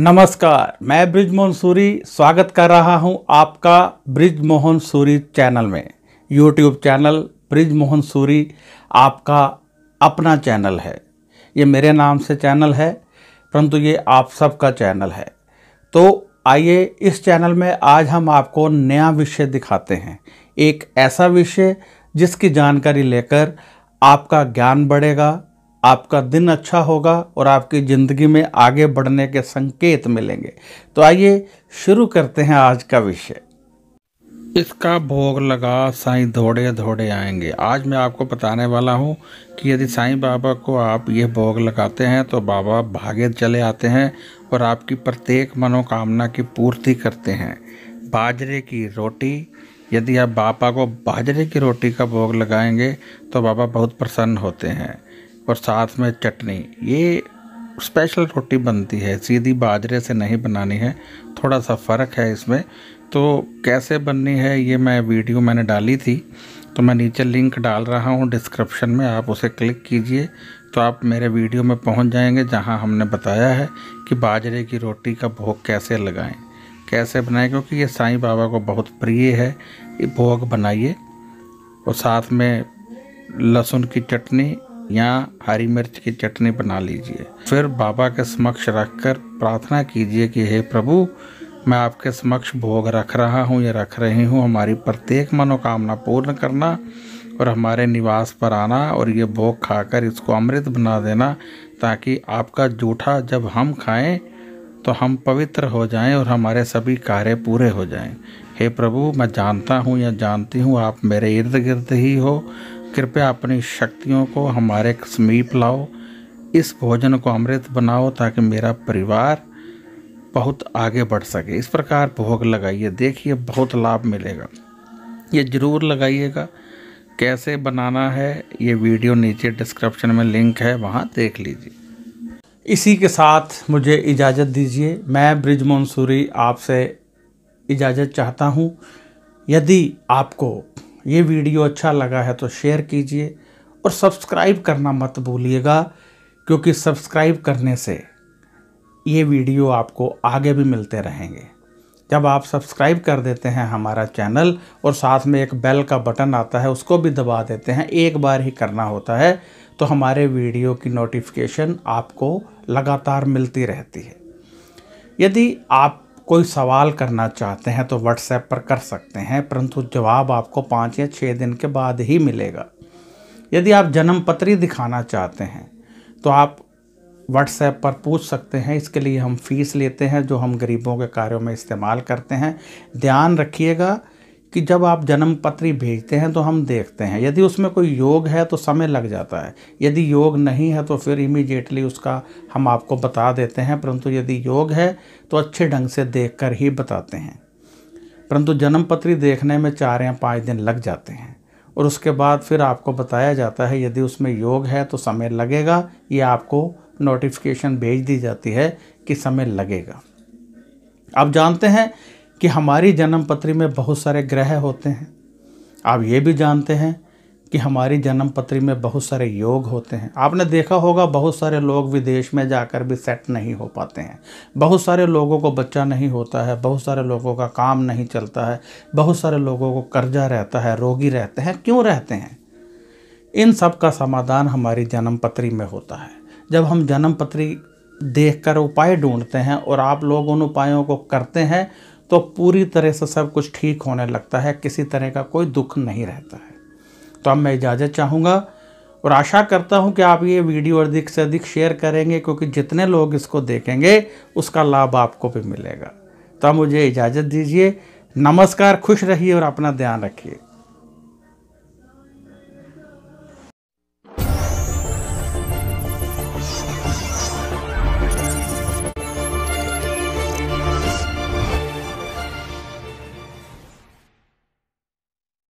नमस्कार मैं ब्रिज मोहन सूरी स्वागत कर रहा हूं आपका ब्रिज मोहन सूरी चैनल में यूट्यूब चैनल ब्रिज मोहन सूरी आपका अपना चैनल है ये मेरे नाम से चैनल है परंतु ये आप सबका चैनल है तो आइए इस चैनल में आज हम आपको नया विषय दिखाते हैं एक ऐसा विषय जिसकी जानकारी लेकर आपका ज्ञान बढ़ेगा आपका दिन अच्छा होगा और आपकी ज़िंदगी में आगे बढ़ने के संकेत मिलेंगे तो आइए शुरू करते हैं आज का विषय इसका भोग लगा साईं दौड़े दौड़े आएंगे आज मैं आपको बताने वाला हूँ कि यदि साईं बाबा को आप ये भोग लगाते हैं तो बाबा भागे चले आते हैं और आपकी प्रत्येक मनोकामना की पूर्ति करते हैं बाजरे की रोटी यदि आप बाबा को बाजरे की रोटी का भोग लगाएंगे तो बाबा बहुत प्रसन्न होते हैं और साथ में चटनी ये स्पेशल रोटी बनती है सीधी बाजरे से नहीं बनानी है थोड़ा सा फ़र्क है इसमें तो कैसे बननी है ये मैं वीडियो मैंने डाली थी तो मैं नीचे लिंक डाल रहा हूँ डिस्क्रिप्शन में आप उसे क्लिक कीजिए तो आप मेरे वीडियो में पहुँच जाएंगे जहाँ हमने बताया है कि बाजरे की रोटी का भोग कैसे लगाएं कैसे बनाएं क्योंकि ये साईं बाबा को बहुत प्रिय है ये भोग बनाइए और साथ में लहसुन की चटनी या हरी मिर्च की चटनी बना लीजिए फिर बाबा के समक्ष रखकर प्रार्थना कीजिए कि हे प्रभु मैं आपके समक्ष भोग रख रहा हूँ या रख रही हूँ हमारी प्रत्येक मनोकामना पूर्ण करना और हमारे निवास पर आना और ये भोग खाकर इसको अमृत बना देना ताकि आपका जूठा जब हम खाएं तो हम पवित्र हो जाएं और हमारे सभी कार्य पूरे हो जाएं हे प्रभु मैं जानता हूँ या जानती हूँ आप मेरे इर्द गिर्द ही हो कृपया अपनी शक्तियों को हमारे समीप लाओ इस भोजन को अमृत बनाओ ताकि मेरा परिवार बहुत आगे बढ़ सके इस प्रकार भोग लगाइए देखिए बहुत लाभ मिलेगा ये ज़रूर लगाइएगा कैसे बनाना है ये वीडियो नीचे डिस्क्रिप्शन में लिंक है वहाँ देख लीजिए इसी के साथ मुझे इजाज़त दीजिए मैं ब्रिज मंसूरी आपसे इजाज़त चाहता हूँ यदि आपको ये वीडियो अच्छा लगा है तो शेयर कीजिए और सब्सक्राइब करना मत भूलिएगा क्योंकि सब्सक्राइब करने से ये वीडियो आपको आगे भी मिलते रहेंगे जब आप सब्सक्राइब कर देते हैं हमारा चैनल और साथ में एक बेल का बटन आता है उसको भी दबा देते हैं एक बार ही करना होता है तो हमारे वीडियो की नोटिफिकेशन आपको लगातार मिलती रहती है यदि आप कोई सवाल करना चाहते हैं तो व्हाट्सएप पर कर सकते हैं परंतु जवाब आपको पाँच या छः दिन के बाद ही मिलेगा यदि आप जन्म दिखाना चाहते हैं तो आप व्हाट्सएप पर पूछ सकते हैं इसके लिए हम फीस लेते हैं जो हम गरीबों के कार्यों में इस्तेमाल करते हैं ध्यान रखिएगा कि जब आप जन्म पत्री भेजते हैं तो हम देखते हैं यदि उसमें कोई योग है तो समय लग जाता है यदि योग नहीं है तो फिर इमीडिएटली उसका हम आपको बता देते हैं परंतु यदि योग है तो अच्छे ढंग से देख कर ही बताते हैं परंतु जन्म पत्री देखने में चार या पाँच दिन लग जाते हैं और उसके बाद फिर आपको बताया जाता है यदि उसमें योग है तो समय लगेगा ये आपको नोटिफिकेशन भेज दी जाती है कि समय लगेगा आप जानते हैं कि हमारी जन्म पत्री में बहुत सारे ग्रह होते हैं आप ये भी जानते हैं कि हमारी जन्म पत्री में बहुत सारे योग होते हैं आपने देखा होगा बहुत सारे लोग विदेश में जाकर भी सेट नहीं हो पाते हैं बहुत सारे लोगों को बच्चा नहीं होता है बहुत सारे लोगों का काम नहीं चलता है बहुत सारे लोगों को कर्जा रहता है रोगी रहते हैं क्यों रहते हैं इन सब का समाधान हमारी जन्म पत्री में होता है जब हम जन्म पत्री देख कर उपाय ढूंढते हैं और आप लोग उन उपायों को करते हैं तो पूरी तरह से सब कुछ ठीक होने लगता है किसी तरह का कोई दुख नहीं रहता है तो अब मैं इजाज़त चाहूँगा और आशा करता हूँ कि आप ये वीडियो अधिक से अधिक शेयर करेंगे क्योंकि जितने लोग इसको देखेंगे उसका लाभ आपको भी मिलेगा तो मुझे इजाज़त दीजिए नमस्कार खुश रहिए और अपना ध्यान रखिए